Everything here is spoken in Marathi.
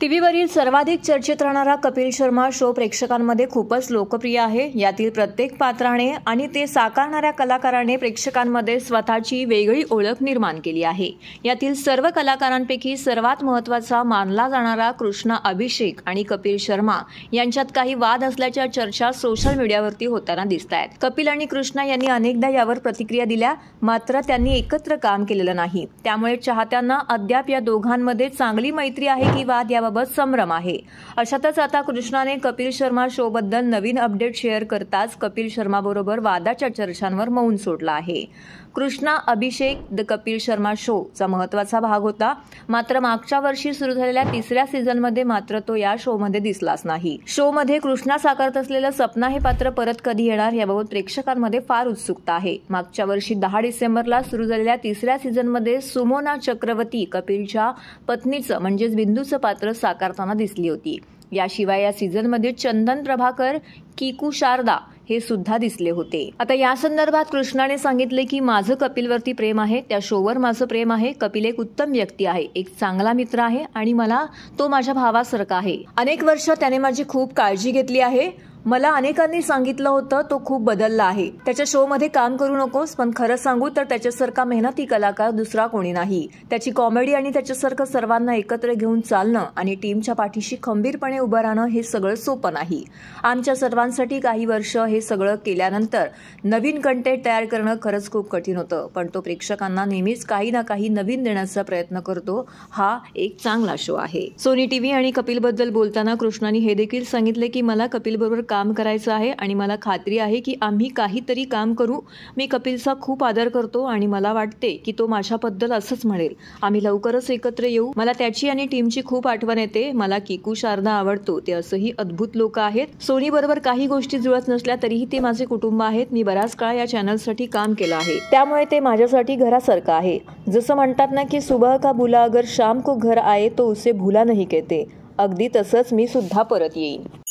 टीव्हीवरील सर्वाधिक चर्चेत राहणारा कपिल शर्मा शो प्रेक्षकांमध्ये खूपच लोकप्रिय आहे यातील प्रत्येक पात्राने आणि ते साकारणाऱ्या कलाकाराने प्रेक्षकांमध्ये स्वतःची वेगळी ओळख निर्माण केली आहे यातील सर्व कलाकारांपैकी सर्वात महत्त्वाचा मानला जाणारा कृष्णा अभिषेक आणि कपिल शर्मा यांच्यात काही वाद असल्याच्या चर्चा सोशल मीडियावरती होताना दिसत आहेत कपिल आणि कृष्णा यांनी अनेकदा यावर प्रतिक्रिया दिल्या मात्र त्यांनी एकत्र काम केलेलं नाही त्यामुळे चाहत्यांना अद्याप या दोघांमध्ये चांगली मैत्री आहे की वाद यावर याबाबत संभ्रम आहे अशातच आता कृष्णाने कपिल शर्मा शोबद्दल नवीन अपडेट शेअर करताच कपिल शर्माबरोबर वादाच्या चर्चांवर मौन सोडला आहे कृष्णा अभिषेक द कपिल शर्मा शोचा महत्त्वाचा भाग होता मात्र मागच्या वर्षी सुरू झालेल्या तिसऱ्या सीझनमध्ये मात्र तो या शोमध्ये दिसलाच नाही शोमध्ये कृष्णा साकारत असलेलं सपना हे पात्र परत कधी येणार याबाबत प्रेक्षकांमध्ये फार उत्सुकता आहे मागच्या वर्षी दहा डिसेंबरला सुरू झालेल्या तिसऱ्या मध्ये सुमोना चक्रवर्ती कपिलच्या पत्नीचं म्हणजेच बिंदूचं पात्र साकारताना दिसली होती याशिवाय या सीझनमध्ये चंदन प्रभाकर किकू शारदा हे सुद्धा दिसले होते आता या संदर्भात कृष्णाने सांगितले की माझं कपिलवरती प्रेम आहे त्या शोवर माझं प्रेम आहे कपिल एक उत्तम व्यक्ती आहे एक चांगला मित्र आहे आणि मला तो माझ्या भावासारखा आहे अनेक वर्ष त्याने माझी खूप काळजी घेतली आहे मला अनेकांनी सांगितलं होतं तो खूप बदलला आहे त्याच्या शो मध्ये काम करू नकोस पण खरं सांगू तर त्याच्यासारखा मेहनती कलाकार दुसरा कोणी नाही त्याची कॉमेडी आणि त्याच्यासारखं सर्वांना एकत्र घेऊन चालणं आणि टीमच्या पाठीशी खंबीरपणे उभं राहणं हे सगळं सोपं नाही आमच्या सर्वांसाठी काही वर्ष हे सगळं केल्यानंतर नवीन कंटेंट तयार करणं खरंच खूप कठीण होतं पण तो प्रेक्षकांना नेहमीच काही ना काही नवीन देण्याचा प्रयत्न करतो हा एक चांगला शो आहे सोनी टीव्ही आणि कपिलबद्दल बोलताना कृष्णाने हे देखील सांगितले की मला कपिलबरोबर काम काम करायचं आहे आणि मला खात्री आहे की आम्ही काहीतरी काम करू मी कपिलचा खूप आदर करतो आणि मला वाटते की तो माझ्याबद्दल असंच म्हणेल आम्ही लवकरच एकत्र येऊ मला त्याची आणि टीमची खूप आठवण येते मला किकू शारदा आवडतो ते असंही अद्भुत लोक आहेत सोनीबरोबर काही गोष्टी जुळत नसल्या तरीही ते माझे कुटुंब आहेत मी बराच काळ या चॅनलसाठी काम केलं आहे त्यामुळे ते माझ्यासाठी घरासारखं आहे जसं म्हणतात ना की सुबह का बुला अगर शाम को घर आए तो उसे भुला नाही कहते अगदी तसंच मी सुद्धा परत येईन